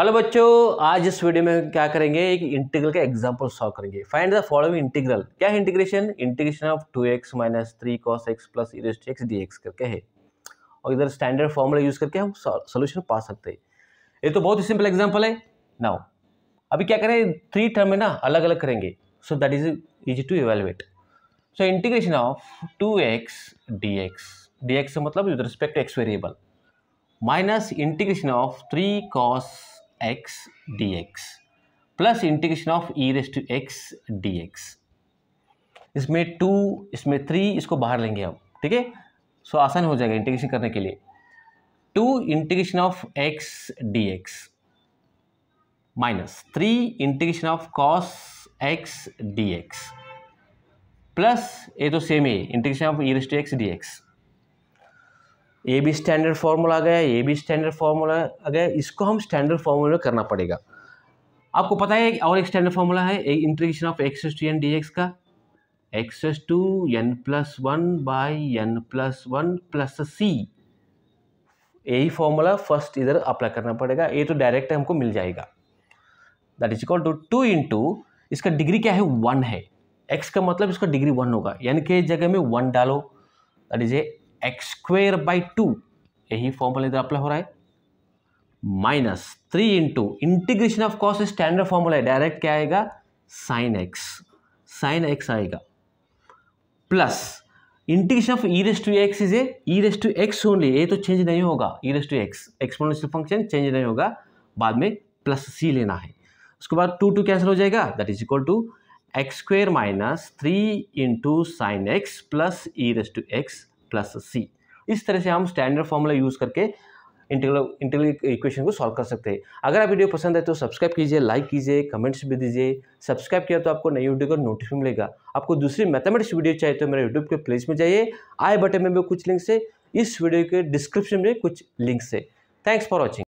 hello बच्चों आज इस वीडियो में क्या करेंगे एक इंटीग्रल का एग्जांपल सॉल्व करेंगे फाइंड द फॉलोइंग इंटीग्रल क्या है integration integration of two x minus three cos x plus x d x करके है और इधर स्टैंडर्ड फॉर्मूला यूज़ करके हम सोल्यूशन पा सकते हैं ये तो बहुत ही सिंपल एग्जाम्पल है नाउ अभी क्या करें थ्री टर्म है ना अलग अलग करेंगे so that is easy to evaluate so integration of two x d x d x मतलब with respect to x variable minus integration of three cos x dx plus integration of e raised to x dx इसमें two इसमें three इसको बाहर लेंगे हम ठीक है सो आसान हो जाएगा इंटीग्रेशन करने के लिए two integration of x d x minus three integration of cos x d x plus ये तो सेम ही integration of e raised to x d x ये भी स्टैंडर्ड फार्मूला आ गया ये भी स्टैंडर्ड फार्मूला आ गया इसको हम स्टैंडर्ड फार्मूला में करना पड़ेगा आपको पता है और एक स्टैंडर्ड फार्मूला है एक integration of x raise to n d x का x raise to n plus one by n plus one plus c यही फॉर्मूला फर्स्ट इधर अप्लाई करना पड़ेगा ये तो डायरेक्ट हमको मिल जाएगा that is equal to two two इसका डिग्री क्या है वन है एक्स का मतलब इसका डिग्री वन होगा एन के जगह में वन डालो that is a x square by two यही फॉर्मूला इधर अप्लाई हो रहा है minus three into integration of cos standard formula है डायरेक्ट क्या आएगा साइन एक्स साइन एक्स आएगा plus integration of e raised to x is a e raised to x only ये तो चेंज नहीं होगा e raised to x exponential function change नहीं होगा बाद में प्लस सी लेना है उसके बाद टू टू कैंसिल हो जाएगा that is equal to x square minus three into sine x plus e raised to x plus c इस तरह से हम स्टैंडर्ड फॉर्मूला यूज़ करके इंटीग्रल इंटीग्रल इक्वेशन को सॉल्व कर सकते हैं अगर आप वीडियो पसंद है तो सब्सक्राइब कीजिए लाइक कीजिए कमेंट्स भी दीजिए सब्सक्राइब किया तो आपको नई वीडियो का नोटिफिकेशन मिलेगा आपको दूसरी मैथमेटिक्स वीडियो चाहिए तो मेरे यूट्यूब के प्लेस में जाइए आई बटन में भी कुछ लिंक्स है इस वीडियो के डिस्क्रिप्शन में कुछ लिंक्स है थैंक्स फॉर वॉचिंग